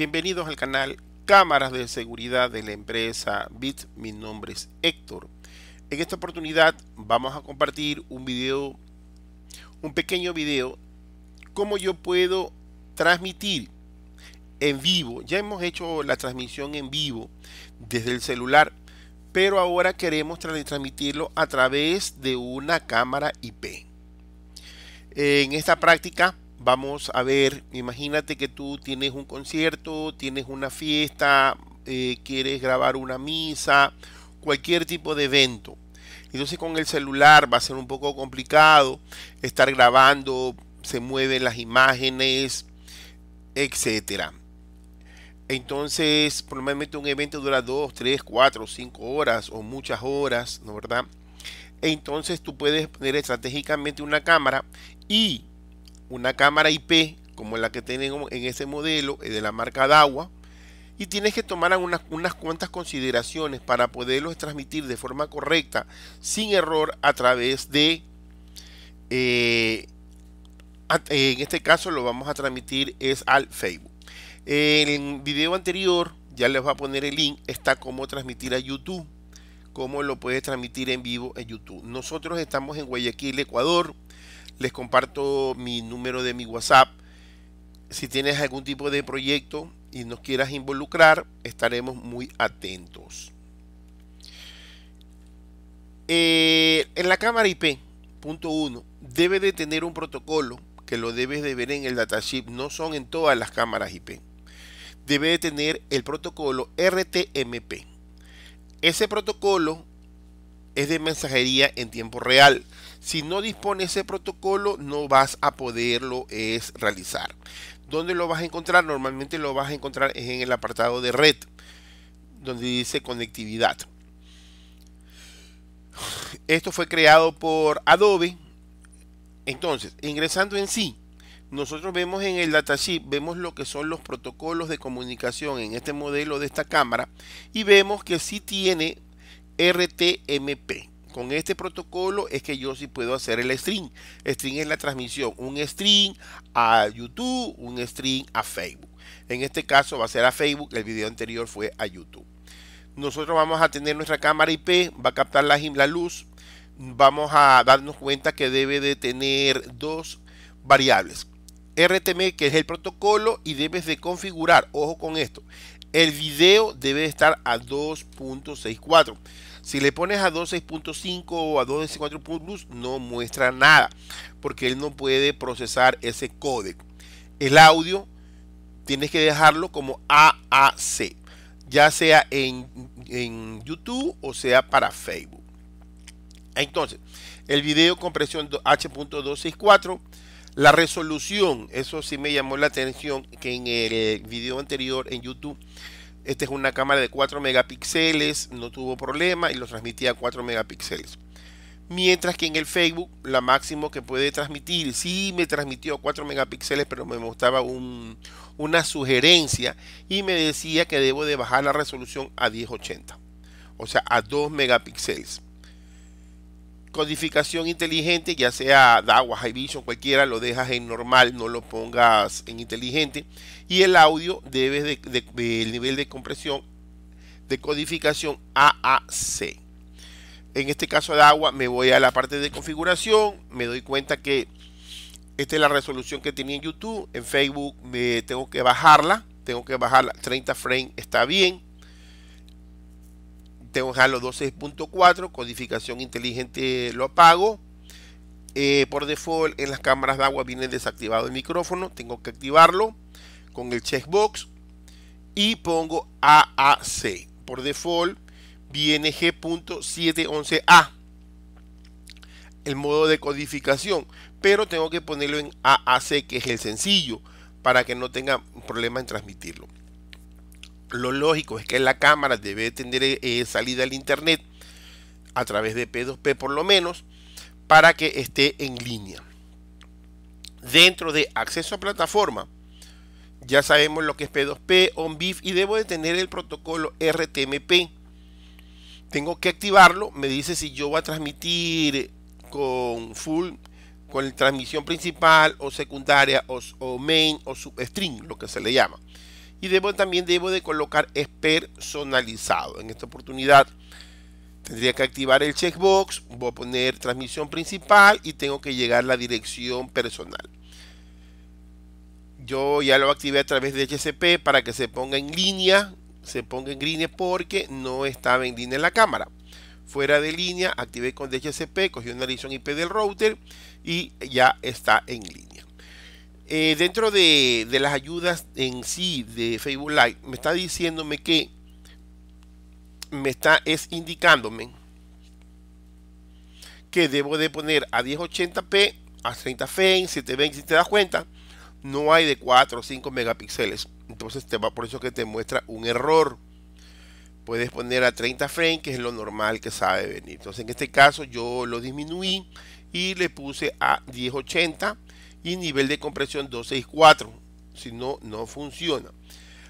Bienvenidos al canal Cámaras de Seguridad de la empresa BIT. Mi nombre es Héctor. En esta oportunidad vamos a compartir un video, un pequeño video, cómo yo puedo transmitir en vivo. Ya hemos hecho la transmisión en vivo desde el celular, pero ahora queremos transmitirlo a través de una cámara IP. En esta práctica vamos a ver, imagínate que tú tienes un concierto, tienes una fiesta, eh, quieres grabar una misa, cualquier tipo de evento. Entonces con el celular va a ser un poco complicado estar grabando, se mueven las imágenes, etc. Entonces, probablemente un evento dura 2, 3, 4, 5 horas o muchas horas, ¿no verdad? Entonces tú puedes poner estratégicamente una cámara y una cámara IP como la que tenemos en ese modelo eh, de la marca DAWA y tienes que tomar unas, unas cuantas consideraciones para poderlos transmitir de forma correcta, sin error, a través de, eh, eh, en este caso lo vamos a transmitir es al Facebook. El video anterior, ya les voy a poner el link, está cómo transmitir a YouTube, cómo lo puedes transmitir en vivo en YouTube. Nosotros estamos en Guayaquil, Ecuador. Les comparto mi número de mi WhatsApp. Si tienes algún tipo de proyecto y nos quieras involucrar, estaremos muy atentos. Eh, en la cámara IP, punto debe de tener un protocolo que lo debes de ver en el datasheet, no son en todas las cámaras IP. Debe de tener el protocolo RTMP. Ese protocolo es de mensajería en tiempo real. Si no dispone ese protocolo, no vas a poderlo realizar. ¿Dónde lo vas a encontrar? Normalmente lo vas a encontrar en el apartado de red, donde dice conectividad. Esto fue creado por Adobe. Entonces, ingresando en sí, nosotros vemos en el datasheet, vemos lo que son los protocolos de comunicación en este modelo de esta cámara y vemos que sí tiene RTMP con este protocolo es que yo sí puedo hacer el stream. string es la transmisión, un stream a YouTube, un stream a Facebook. En este caso va a ser a Facebook, el video anterior fue a YouTube. Nosotros vamos a tener nuestra cámara IP, va a captar la, la luz. Vamos a darnos cuenta que debe de tener dos variables. RTM, que es el protocolo, y debes de configurar, ojo con esto, el video debe estar a 2.64. Si le pones a 2.6.5 o a 12.4 no muestra nada, porque él no puede procesar ese código. El audio tienes que dejarlo como AAC, ya sea en, YouTube o sea para Facebook. Entonces, el video compresión H.264 la resolución, eso sí me llamó la atención, que en el video anterior en YouTube esta es una cámara de 4 megapíxeles, no tuvo problema y lo transmitía a 4 megapíxeles. Mientras que en el Facebook, la máximo que puede transmitir, sí me transmitió 4 megapíxeles, pero me mostraba una sugerencia y me decía que debo de bajar la resolución a 1080, o sea, a 2 megapíxeles codificación inteligente, ya sea dawa High Vision, cualquiera, lo dejas en normal, no lo pongas en inteligente. Y el audio debe de, el nivel de compresión de codificación AAC. En este caso de agua me voy a la parte de configuración, me doy cuenta que esta es la resolución que tenía en YouTube, en Facebook me eh, tengo que bajarla, tengo que bajarla, 30 frames está bien, tengo Halo 12.4, codificación inteligente lo apago. Eh, por default en las cámaras de agua viene desactivado el micrófono, tengo que activarlo con el checkbox y pongo AAC. Por default viene G.711A, el modo de codificación, pero tengo que ponerlo en AAC, que es el sencillo, para que no tenga problema en transmitirlo lo lógico es que la cámara debe tener eh, eh, salida al internet a través de P2P por lo menos para que esté en línea. Dentro de acceso a plataforma, ya sabemos lo que es P2P, onvif y debo de tener el protocolo RTMP. Tengo que activarlo, me dice si yo voy a transmitir con full, con transmisión principal o secundaria o, o main o substring, lo que se le llama y debo, también debo de colocar es personalizado. En esta oportunidad tendría que activar el checkbox, voy a poner transmisión principal y tengo que llegar la dirección personal. Yo ya lo activé a través de DHCP para que se ponga en línea, se ponga en línea porque no estaba en línea en la cámara. Fuera de línea, activé con DHCP, cogí una dirección IP del router y ya está en línea. Eh, dentro de, las ayudas en sí de Facebook Live, me está diciéndome que me está es indicándome que debo de poner a 1080p a 30 frames, 720 si te das cuenta, no hay de 4 o 5 megapíxeles. Entonces te va por eso que te muestra un error. Puedes poner a 30 frames, que es lo normal que sabe venir. Entonces en este caso yo lo disminuí y le puse a 1080 y nivel de compresión 264. Si no, no funciona.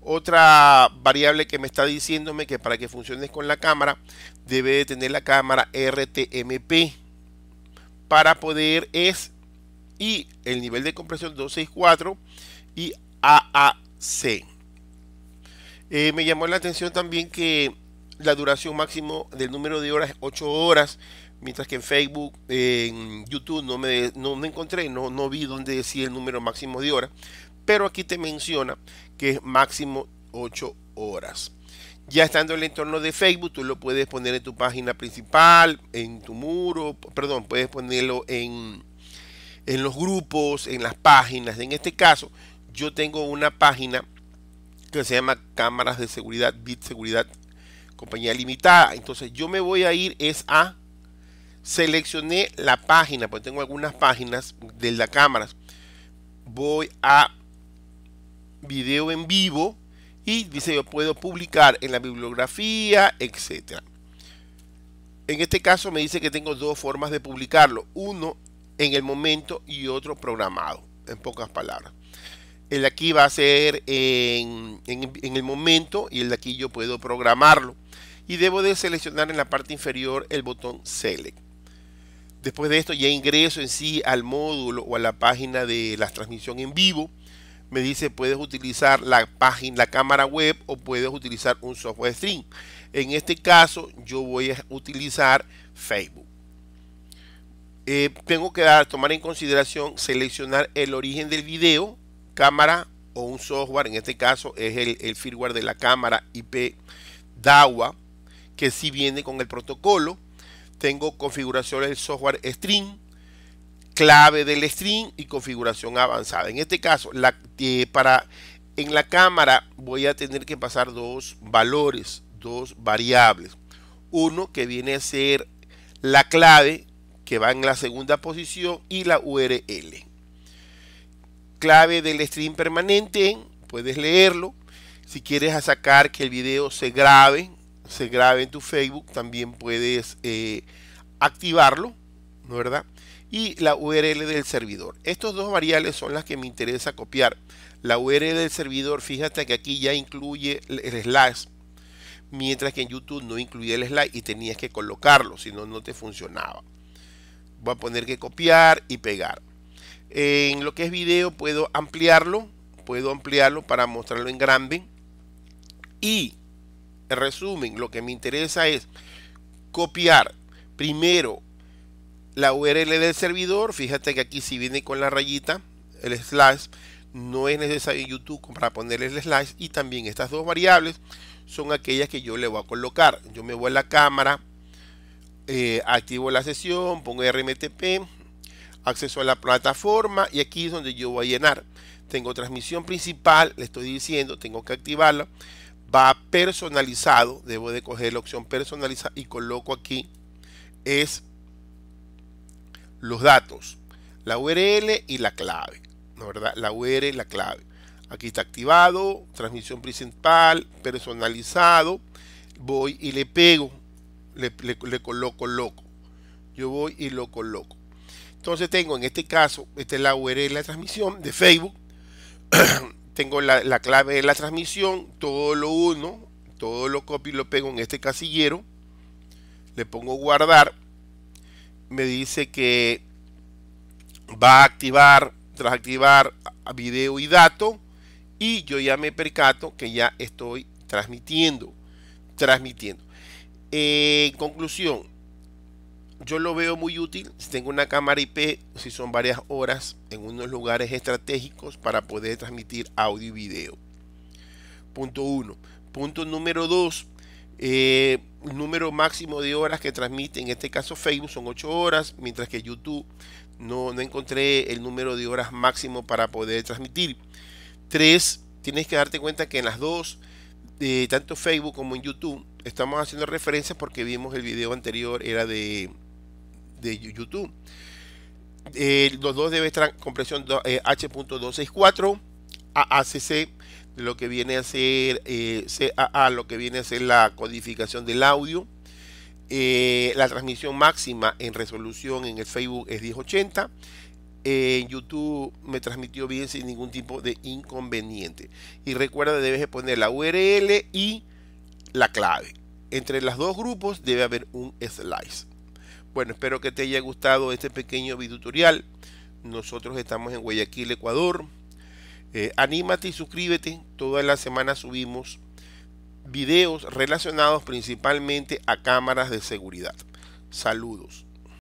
Otra variable que me está diciéndome que para que funcione con la cámara debe de tener la cámara RTMP para poder es y el nivel de compresión 264 y AAC. Eh, me llamó la atención también que la duración máximo del número de horas es 8 horas Mientras que en Facebook, en YouTube no me, me encontré, no, no vi dónde decía el número máximo de horas. Pero aquí te menciona que es máximo 8 horas. Ya estando en el entorno de Facebook, tú lo puedes poner en tu página principal, en tu muro, perdón, puedes ponerlo en, en los grupos, en las páginas. En este caso, yo tengo una página que se llama Cámaras de Seguridad, Bit Seguridad, compañía limitada. Entonces yo me voy a ir es a Seleccioné la página, porque tengo algunas páginas de la cámara. Voy a video en vivo y dice yo puedo publicar en la bibliografía, etcétera. En este caso me dice que tengo dos formas de publicarlo, uno en el momento y otro programado, en pocas palabras. El de aquí va a ser en, en el momento y el de aquí yo puedo programarlo. Y debo de seleccionar en la parte inferior el botón Select. Después de esto ya ingreso en sí al módulo o a la página de la transmisión en vivo. Me dice puedes utilizar la página, la cámara web o puedes utilizar un software stream. En este caso yo voy a utilizar Facebook. Eh, tengo que dar, tomar en consideración seleccionar el origen del video, cámara o un software. En este caso es el, firmware de la cámara IP DAWA que sí viene con el protocolo tengo configuración del software string, clave del string y configuración avanzada. En este caso, la, eh, para, en la cámara voy a tener que pasar dos valores, dos variables. Uno que viene a ser la clave que va en la segunda posición y la URL. Clave del string permanente, puedes leerlo. Si quieres sacar que el video se grabe, se grabe en tu Facebook, también puedes eh, activarlo, ¿no verdad? Y la URL del servidor. Estos dos variables son las que me interesa copiar. La URL del servidor, fíjate que aquí ya incluye el slash, mientras que en YouTube no incluye el slash y tenías que colocarlo, si no, no te funcionaba. Voy a poner que copiar y pegar. En lo que es video puedo ampliarlo, puedo ampliarlo para mostrarlo en grande. Y resumen, lo que me interesa es copiar primero la URL del servidor. Fíjate que aquí si viene con la rayita, el slash, no es necesario YouTube para poner el slash. Y también estas dos variables son aquellas que yo le voy a colocar. Yo me voy a la cámara, eh, activo la sesión, pongo RMTP, acceso a la plataforma y aquí es donde yo voy a llenar. Tengo transmisión principal, le estoy diciendo, tengo que activarla va personalizado, debo de coger la opción personalizada y coloco aquí es los datos, la URL y la clave, ¿no verdad? La URL la clave. Aquí está activado, transmisión principal, personalizado. Voy y le pego, le, coloco loco. Yo voy y lo coloco. Entonces tengo en este caso, esta es la URL de la transmisión de Facebook. tengo la, clave de la transmisión, todo lo uno, todo lo copio y lo pego en este casillero, le pongo guardar, me dice que va a activar, tras activar video y dato, y yo ya me percato que ya estoy transmitiendo, transmitiendo. Eh, en conclusión, yo lo veo muy útil si tengo una cámara IP, si son varias horas en unos lugares estratégicos para poder transmitir audio y video. Punto 1. Punto número 2. el eh, número máximo de horas que transmite, en este caso Facebook son 8 horas, mientras que YouTube no, encontré el número de horas máximo para poder transmitir. 3. Tienes que darte cuenta que en las dos, eh, tanto Facebook como en YouTube, estamos haciendo referencias porque vimos el video anterior, era de de YouTube. Eh, los dos debe estar con presión H.264 AACC lo que viene a ser eh, CAA, lo que viene a ser la codificación del audio. Eh, la transmisión máxima en resolución en el Facebook es 1080. Eh, en YouTube me transmitió bien sin ningún tipo de inconveniente. Y recuerda, debes poner la URL y la clave. Entre los dos grupos debe haber un slice. Bueno, espero que te haya gustado este pequeño video tutorial. Nosotros estamos en Guayaquil, Ecuador. Eh, anímate y suscríbete. Todas las semana subimos videos relacionados principalmente a cámaras de seguridad. Saludos.